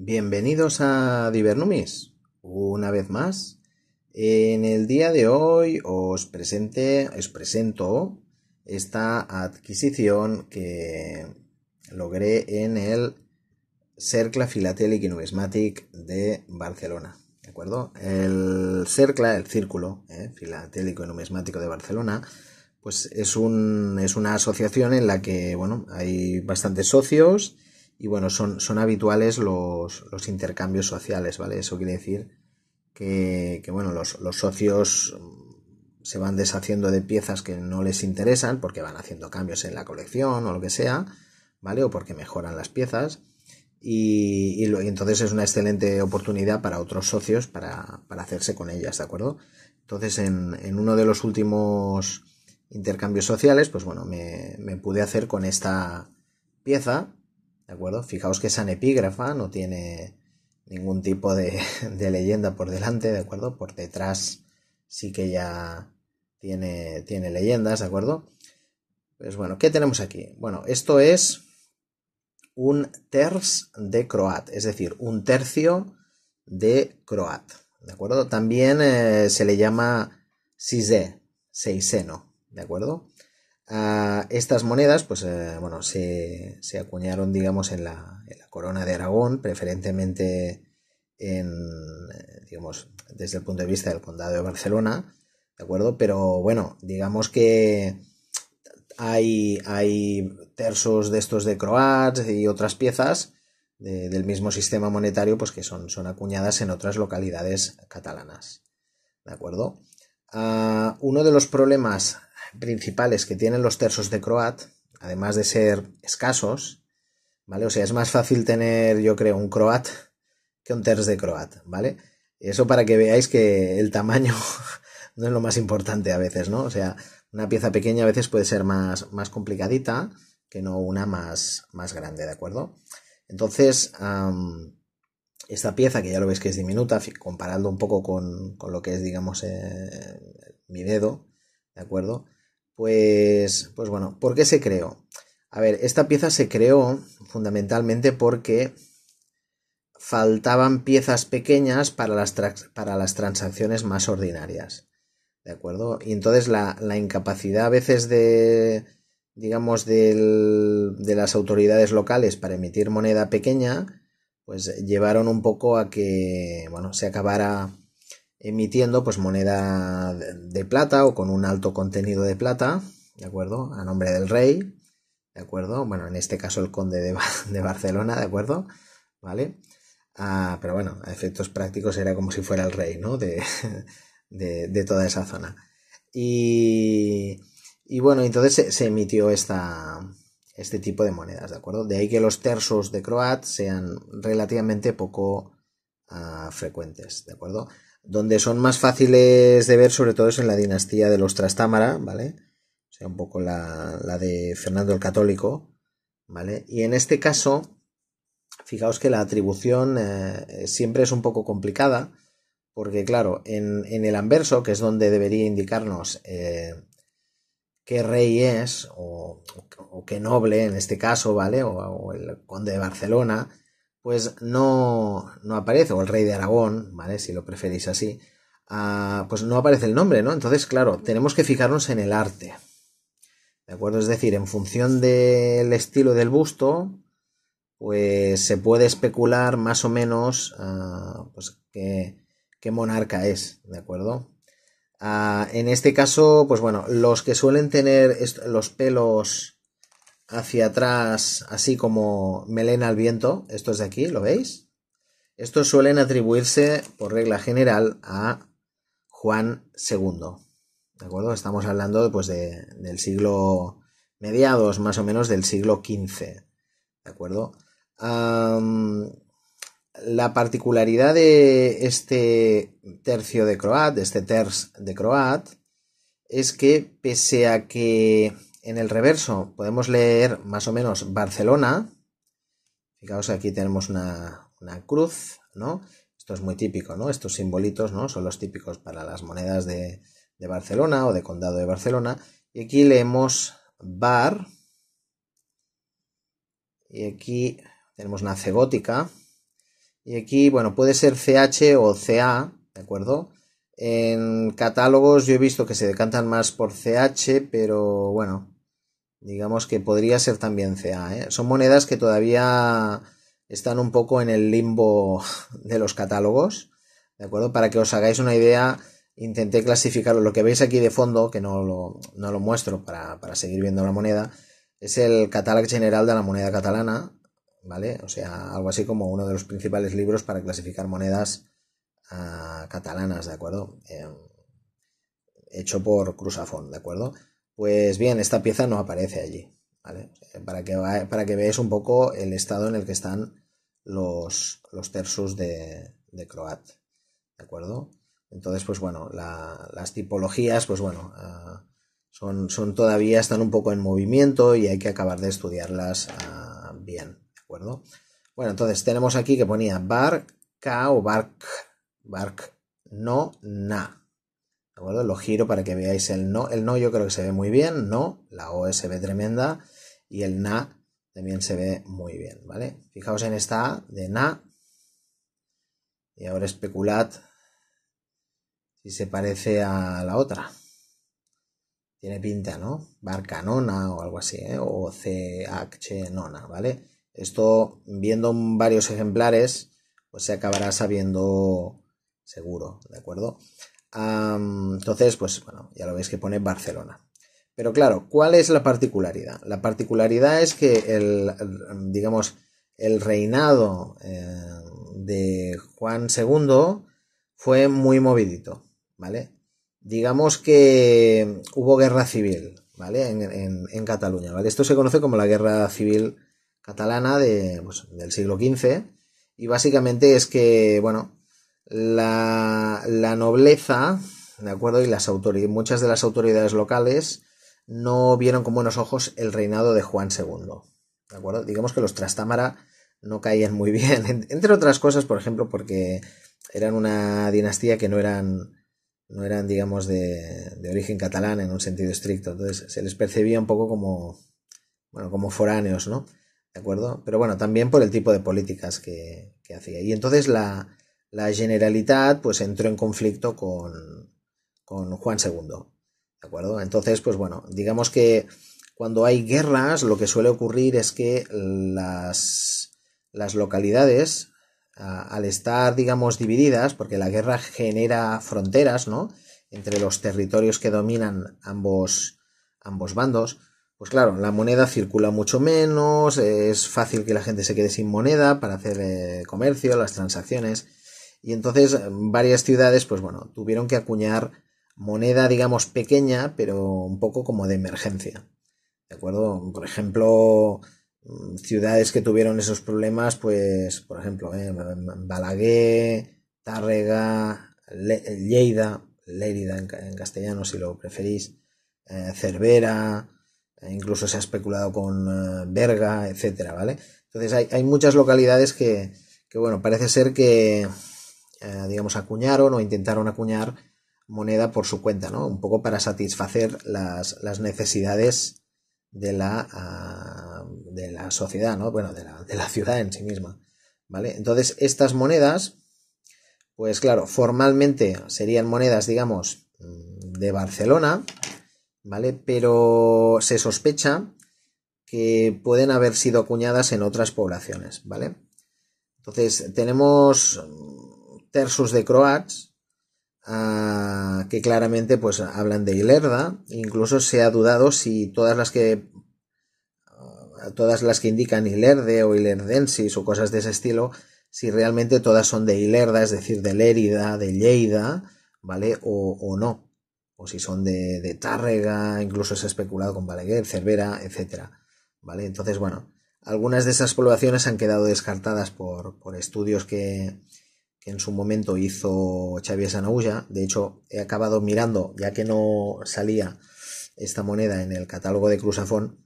Bienvenidos a Divernumis. Una vez más, en el día de hoy os, presento esta adquisición que logré en el Cercla Filatélico y Numismático de Barcelona. ¿De acuerdo? El Cercla, el Círculo eh, Filatélico y Numismático de Barcelona, pues es, es una asociación en la que bueno, hay bastantes socios y bueno, son, son habituales los, intercambios sociales, ¿vale? Eso quiere decir que, bueno, los, socios mm, se van deshaciendo de piezas que no les interesan porque van haciendo cambios en la colección o lo que sea, ¿vale? O porque mejoran las piezas. Y, entonces es una excelente oportunidad para otros socios para, hacerse con ellas, ¿de acuerdo? Entonces en, uno de los últimos intercambios sociales, pues bueno, me, me pude hacer con esta pieza ¿De acuerdo? Fijaos que esa anepígrafa, no tiene ningún tipo de, leyenda por delante, ¿de acuerdo? Por detrás sí que ya tiene, tiene leyendas, ¿de acuerdo? Pues bueno, ¿qué tenemos aquí? Bueno, esto es un terz de croat, es decir, un tercio de croat, ¿de acuerdo? También eh, se le llama sisé, seiseno, ¿de acuerdo? estas monedas, pues, eh, bueno, se, acuñaron, digamos, en la, corona de Aragón, preferentemente en, digamos, desde el punto de vista del condado de Barcelona, ¿de acuerdo? Pero bueno, digamos que hay, hay tersos de estos de croats y otras piezas del mismo sistema monetario, pues que son, son acuñadas en otras localidades catalanas, ¿de acuerdo? Ah, uno de los problemas principales que tienen los tersos de croat, además de ser escasos, ¿vale? O sea, es más fácil tener, yo creo, un croat que un ters de croat, ¿vale? Eso para que veáis que el tamaño no es lo más importante a veces, ¿no? O sea, una pieza pequeña a veces puede ser más, más complicadita que no una más, más grande, ¿de acuerdo? Entonces, esta pieza, que ya lo veis que es diminuta, comparando un poco con, lo que es, digamos, eh, mi dedo, ¿de acuerdo? Pues, pues bueno, ¿por qué se creó? A ver, esta pieza se creó fundamentalmente porque faltaban piezas pequeñas para las, para las transacciones más ordinarias, ¿de acuerdo? Y entonces la, incapacidad a veces de, digamos, de las autoridades locales para emitir moneda pequeña, pues llevaron un poco a que, bueno, se acabara emitiendo pues moneda de plata o con un alto contenido de plata, ¿de acuerdo? A nombre del rey, ¿de acuerdo? Bueno, en este caso el conde de, Barcelona, ¿de acuerdo? ¿Vale? Ah, pero bueno, a efectos prácticos era como si fuera el rey, ¿no? De, toda esa zona. Y, bueno, entonces se emitió esta, este tipo de monedas, ¿de acuerdo? De ahí que los tersos de croat sean relativamente poco ah, frecuentes, ¿de acuerdo? Donde son más fáciles de ver, sobre todo, es en la dinastía de los Trastámara, ¿vale? O sea, un poco la, de Fernando el Católico, ¿vale? Y en este caso, fijaos que la atribución eh, siempre es un poco complicada, porque claro, en, el anverso, que es donde debería indicarnos eh, qué rey es, o, qué noble en este caso, ¿vale? O, el conde de Barcelona, pues no, aparece, o el rey de Aragón, ¿vale? Si lo preferís así, ah, pues no aparece el nombre, ¿no? Entonces, claro, tenemos que fijarnos en el arte, ¿de acuerdo? Es decir, en función del estilo del busto, pues se puede especular más o menos ah, pues qué monarca es, ¿de acuerdo? Ah, en este caso, pues bueno, los que suelen tener los pelos hacia atrás, así como melena al viento, estos de aquí, ¿lo veis? Estos suelen atribuirse, por regla general, a Juan II. ¿De acuerdo? Estamos hablando pues, del siglo mediados, más o menos, del siglo XV. ¿De acuerdo? la particularidad de este tercio de Croat, de este terz de Croat, es que pese a que en el reverso podemos leer más o menos Barcelona, fijaos aquí tenemos una, cruz, ¿no? Esto es muy típico, ¿no? Estos simbolitos, ¿no? Son los típicos para las monedas de, Barcelona o de Condado de Barcelona. Y aquí leemos bar. Y aquí tenemos una cebótica. Y aquí, bueno, puede ser CH o CA, ¿de acuerdo? En catálogos yo he visto que se decantan más por CH, pero bueno, digamos que podría ser también CA. ¿eh? Son monedas que todavía están un poco en el limbo de los catálogos, ¿de acuerdo? Para que os hagáis una idea, intenté clasificarlo. Lo que veis aquí de fondo, que no lo, muestro para seguir viendo la moneda, es el catálogo general de la moneda catalana, ¿vale? O sea, algo así como uno de los principales libros para clasificar monedas ah, catalanas, ¿de acuerdo? Em, hecho por Cruzafón, ¿de acuerdo? Pues bien, esta pieza no aparece allí, ¿vale? Eh, para que, para que veáis un poco el estado en el que están los, los de, de Croat, ¿de acuerdo? Entonces, pues bueno, las tipologías, pues bueno, ah, son, todavía, están un poco en movimiento y hay que acabar de estudiarlas ah, bien. Bueno, entonces tenemos aquí que ponía barca o barc no na. ¿De acuerdo? Lo giro para que veáis el no. El no yo creo que se ve muy bien, no, la O se ve tremenda y el na también se ve muy bien, ¿vale? Fijaos en esta A de na y ahora especulad si se parece a la otra. Tiene pinta, ¿no? Barca nona o algo así, ¿eh? O h nona, ¿vale? Esto, viendo varios ejemplares, pues se acabará sabiendo seguro, ¿de acuerdo? entonces, pues bueno, ya lo veis que pone Barcelona. Pero claro, ¿cuál es la particularidad? La particularidad es que el, digamos, el reinado eh, de Juan II fue muy movidito, ¿vale? Digamos que hubo guerra civil, ¿vale? En, en Cataluña, ¿vale? Esto se conoce como la guerra civil catalana de, pues, del siglo XV. Y básicamente es que, bueno, la, nobleza, ¿de acuerdo? Y las autoridades, muchas de las autoridades locales no vieron con buenos ojos el reinado de Juan II. ¿De acuerdo? Digamos que los Trastámara no caían muy bien. Entre otras cosas, por ejemplo, porque eran una dinastía que no eran, no eran digamos, de, de, origen catalán en un sentido estricto. Entonces se les percibía un poco como, bueno, como foráneos, ¿no? ¿De acuerdo? Pero bueno, también por el tipo de políticas que, hacía. Y entonces la, la, Generalitat pues entró en conflicto con, con Juan II. ¿De acuerdo? Entonces, pues bueno, digamos que cuando hay guerras, lo que suele ocurrir es que las, las localidades, al estar, digamos, divididas, porque la guerra genera fronteras, ¿no? Entre los territorios que dominan ambos, ambos bandos, pues claro, la moneda circula mucho menos, es fácil que la gente se quede sin moneda para hacer eh, comercio, las transacciones. Y entonces eh, varias ciudades, pues bueno, tuvieron que acuñar moneda, digamos, pequeña, pero un poco como de emergencia. ¿De acuerdo? Por ejemplo, mm, ciudades que tuvieron esos problemas, pues, por ejemplo, eh, Balaguer, Tárrega, Lleida, Lérida en, castellano si lo preferís, Cervera, eh, incluso se ha especulado con verga eh, etcétera, ¿vale? Entonces hay, muchas localidades que, bueno, parece ser que, eh, digamos, acuñaron o intentaron acuñar moneda por su cuenta, ¿no? Un poco para satisfacer las, necesidades de la, ah, de la sociedad, ¿no? Bueno, de la, de la ciudad en sí misma, ¿vale? Entonces, estas monedas, pues claro, formalmente serían monedas, digamos, mm, de Barcelona, ¿vale? Pero se sospecha que pueden haber sido acuñadas en otras poblaciones, ¿vale? Entonces, tenemos mm, tersus de croats ah, que claramente pues hablan de hilerda, incluso se ha dudado si todas las que ah, todas las que indican hilerde o hilerdensis o cosas de ese estilo, si realmente todas son de hilerda, es decir, de Lérida, de Lleida, ¿vale? o no o si son de, de Tárrega, incluso se ha especulado con Balaguer, Cervera, etc. ¿Vale? Entonces, bueno, algunas de esas poblaciones han quedado descartadas por, estudios que, en su momento hizo Xavier Sanaulla. De hecho, he acabado mirando, ya que no salía esta moneda en el catálogo de Cruzafón,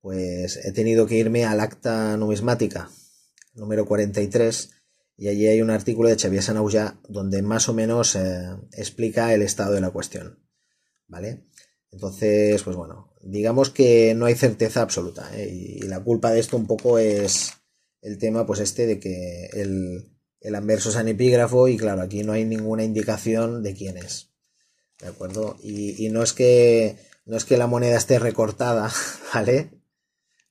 pues he tenido que irme al acta numismática número 43 y allí hay un artículo de Xavier Sanaulla donde más o menos eh, explica el estado de la cuestión. ¿vale? Entonces, pues bueno, digamos que no hay certeza absoluta ¿eh? y, la culpa de esto un poco es el tema pues este de que el, anverso es un y claro, aquí no hay ninguna indicación de quién es, ¿de acuerdo? Y, no es que... No es que la moneda esté recortada, ¿vale?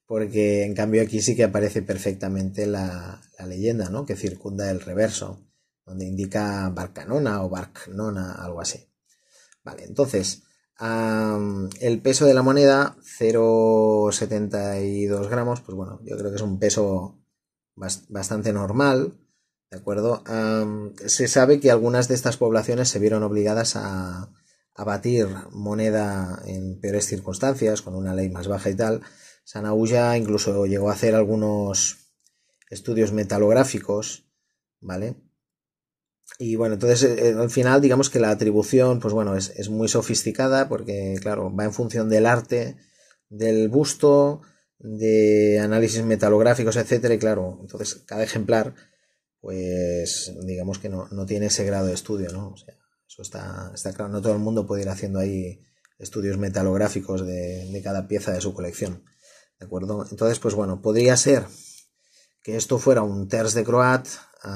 porque en cambio aquí sí que aparece perfectamente la, la, leyenda ¿no? que circunda el reverso, donde indica Barcanona o Barcnona, algo así. Vale, entonces, el peso de la moneda, 0,72 gramos, pues bueno, yo creo que es un peso bastante normal, ¿de acuerdo? se sabe que algunas de estas poblaciones se vieron obligadas a, abatir batir moneda en peores circunstancias, con una ley más baja y tal. Sanahuya incluso llegó a hacer algunos estudios metalográficos, ¿vale? Y bueno, entonces eh, eh, al final digamos que la atribución, pues bueno, es, muy sofisticada porque, claro, va en función del arte, del busto, de análisis metalográficos, etcétera, y claro, entonces cada ejemplar, pues digamos que no, no tiene ese grado de estudio, ¿no? O sea, eso está, está claro, no todo el mundo puede ir haciendo ahí estudios metalográficos de, de cada pieza de su colección, ¿de acuerdo? Entonces, pues bueno, podría ser que esto fuera un terz de croat eh,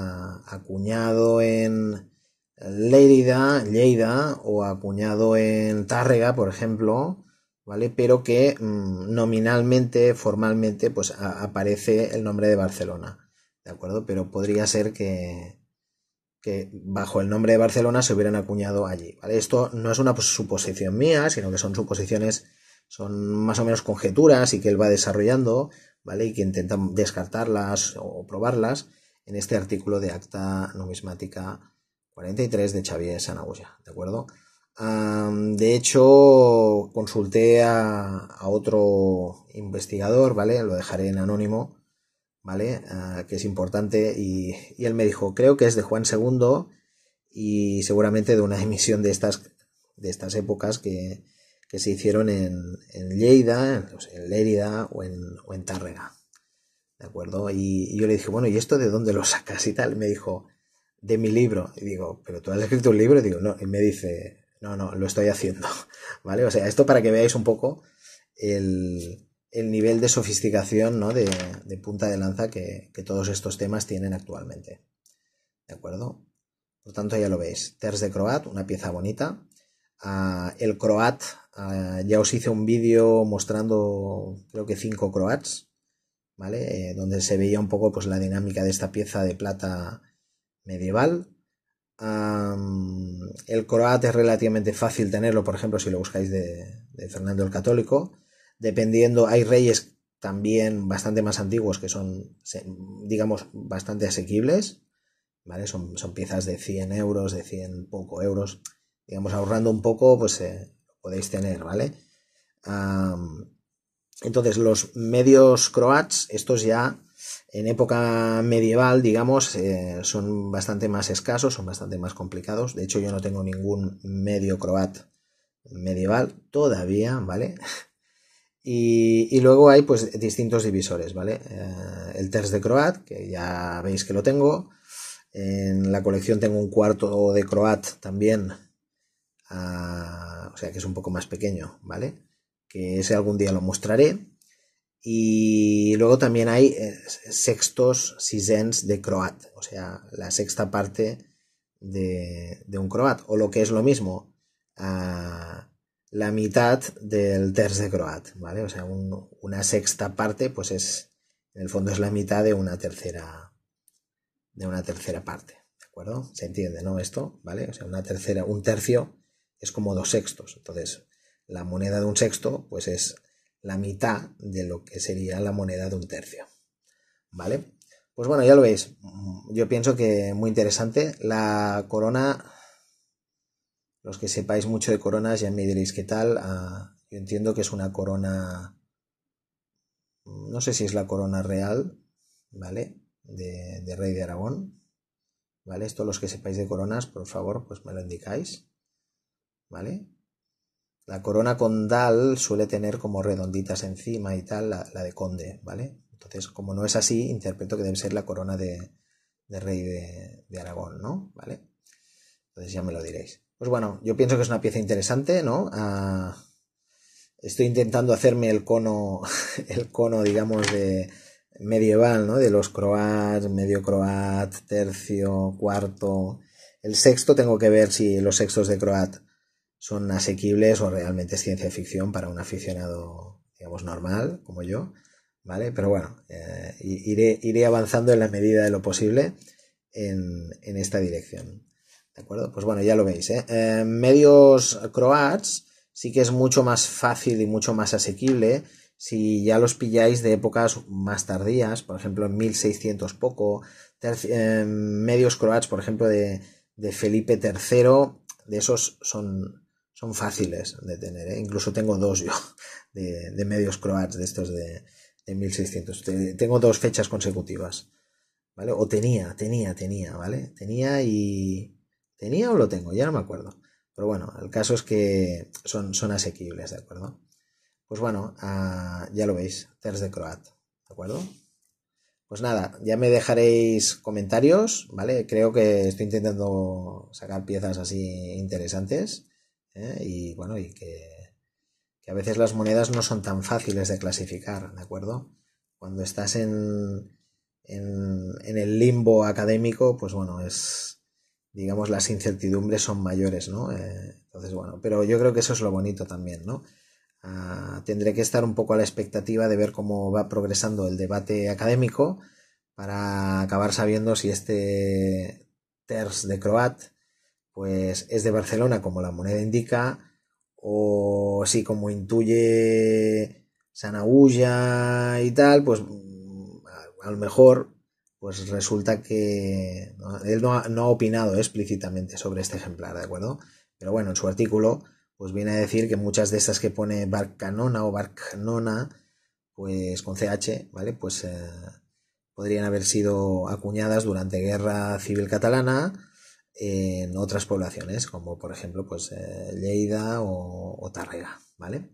acuñado en Lleida o acuñado en Tárrega, por ejemplo, ¿vale? Pero que mm, nominalmente, formalmente, pues aparece el nombre de Barcelona, ¿de acuerdo? Pero podría ser que, bajo el nombre de Barcelona se hubieran acuñado allí, ¿vale? Esto no es una suposición mía, sino que son suposiciones, son más o menos conjeturas y que él va desarrollando ¿vale? Y que intentan descartarlas o probarlas en este artículo de Acta Numismática 43 de Xavier Sanagoya, ¿de acuerdo? de hecho, consulté a, otro investigador, ¿vale? Lo dejaré en anónimo, ¿vale? Ah, que es importante. Y, él me dijo, creo que es de Juan II y seguramente de una emisión de estas, de estas épocas que, que se hicieron en, en Lleida, pues, en Lérida o en, o en Tárrega. ¿De acuerdo? Y, yo le dije, bueno, ¿y esto de dónde lo sacas y tal? Me dijo, de mi libro. Y digo, ¿pero tú has escrito un libro? Y digo, no. Y me dice, no, no, lo estoy haciendo. ¿Vale? O sea, esto para que veáis un poco el, nivel de sofisticación, ¿no? De, punta de lanza que, todos estos temas tienen actualmente. ¿De acuerdo? Por tanto, ya lo veis. Ters de Croat, una pieza bonita. Ah, el Croat Ah, ya os hice un vídeo mostrando, creo que cinco croats, ¿vale? Eh, donde se veía un poco pues, la dinámica de esta pieza de plata medieval. el croat es relativamente fácil tenerlo, por ejemplo, si lo buscáis de, Fernando el Católico. Dependiendo, hay reyes también bastante más antiguos que son, digamos, bastante asequibles, ¿vale? Son, piezas de 100 euros, de 100 poco euros. Digamos, ahorrando un poco, pues eh, podéis tener, ¿vale? entonces, los medios croats, estos ya en época medieval, digamos, eh, son bastante más escasos, son bastante más complicados. De hecho, yo no tengo ningún medio croat medieval todavía, ¿vale? Y, luego hay pues distintos divisores, ¿vale? Eh, el test de croat, que ya veis que lo tengo. En la colección tengo un cuarto de croat también o sea que es un poco más pequeño, ¿vale? Que ese algún día lo mostraré. Y luego también hay eh, sextos sisens de croat, o sea, la sexta parte de, un croat, o lo que es lo mismo, la mitad del de croat, ¿vale? O sea, una sexta parte, pues es, en el fondo es la mitad de una tercera, de una tercera parte, ¿de acuerdo? ¿Se entiende, no? Esto, ¿vale? O sea, una tercera, un tercio es como dos sextos. Entonces, la moneda de un sexto, pues es la mitad de lo que sería la moneda de un tercio. ¿Vale? Pues bueno, ya lo veis. Yo pienso que muy interesante. La corona, los que sepáis mucho de coronas, ya me diréis qué tal. Ah, yo entiendo que es una corona, no sé si es la corona real, ¿vale? De, de Rey de Aragón. ¿Vale? Esto los que sepáis de coronas, por favor, pues me lo indicáis. ¿vale? La corona condal suele tener como redonditas encima y tal, la, de conde, ¿vale? Entonces, como no es así, interpreto que debe ser la corona de, rey de, Aragón, ¿no? ¿Vale? Entonces ya me lo diréis. Pues bueno, yo pienso que es una pieza interesante, ¿no? Ah, estoy intentando hacerme el cono, el cono, digamos, de medieval, ¿no? De los croats, medio croat, tercio, cuarto. El sexto tengo que ver si los sextos de croat son asequibles o realmente es ciencia ficción para un aficionado, digamos, normal, como yo, ¿vale? Pero bueno, eh, iré, avanzando en la medida de lo posible en, esta dirección. ¿De acuerdo? Pues bueno, ya lo veis. ¿eh? Eh, medios croats sí que es mucho más fácil y mucho más asequible si ya los pilláis de épocas más tardías, por ejemplo en 1600 poco, medios croats, por ejemplo, de, de Felipe III, de esos son son fáciles de tener. ¿eh? Incluso tengo dos yo de, medios croats de estos de, 1600. tengo dos fechas consecutivas. ¿Vale? O tenía, tenía, tenía, ¿vale? Tenía y... ¿Tenía o lo tengo? Ya no me acuerdo. Pero bueno, el caso es que son, son asequibles, ¿de acuerdo? Pues bueno, ah, ya lo veis, Ters de Croat, ¿de acuerdo? Pues nada, ya me dejaréis comentarios, ¿vale? Creo que estoy intentando sacar piezas así interesantes. ¿eh? y bueno, y que, a veces las monedas no son tan fáciles de clasificar, ¿de acuerdo? Cuando estás en, en, el limbo académico, pues bueno, es, digamos, las incertidumbres son mayores, ¿no? Eh, entonces, bueno, pero yo creo que eso es lo bonito también, ¿no? Ah, tendré que estar un poco a la expectativa de ver cómo va progresando el debate académico para acabar sabiendo si este TERS de Croat pues es de Barcelona como la moneda indica, o si como intuye Sanagulla y tal, pues mm, a, lo mejor pues resulta que él no ha, opinado explícitamente sobre este ejemplar, ¿de acuerdo? Pero bueno, en su artículo pues viene a decir que muchas de estas que pone Barcanona o Barcanona pues con CH, ¿vale? Pues eh, podrían haber sido acuñadas durante guerra civil catalana, en otras poblaciones, como por ejemplo pues, eh, Lleida o, o Tarrega, ¿vale?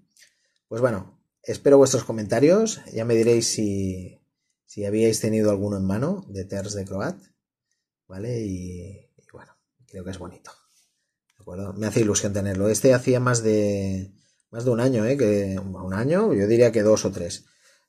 Pues bueno, espero vuestros comentarios, ya me diréis si, si habíais tenido alguno en mano de Ters de Croat, ¿vale? Y, bueno, creo que es bonito, acuerdo? Me hace ilusión tenerlo. Este hacía más de, más de un año, ¿eh? Que, un año, yo diría que dos o tres.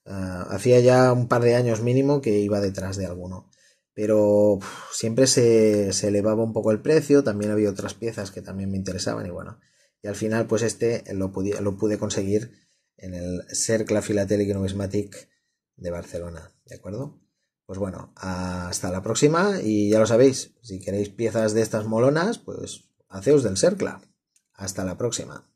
Ah, hacía ya un par de años mínimo que iba detrás de alguno pero siempre se, elevaba un poco el precio, también había otras piezas que también me interesaban y bueno, y al final pues este lo, pude, conseguir en el Sercla Filatelic Numismatic de Barcelona, ¿de acuerdo? Pues bueno, hasta la próxima y ya lo sabéis, si queréis piezas de estas molonas, pues haceos del Sercla Hasta la próxima.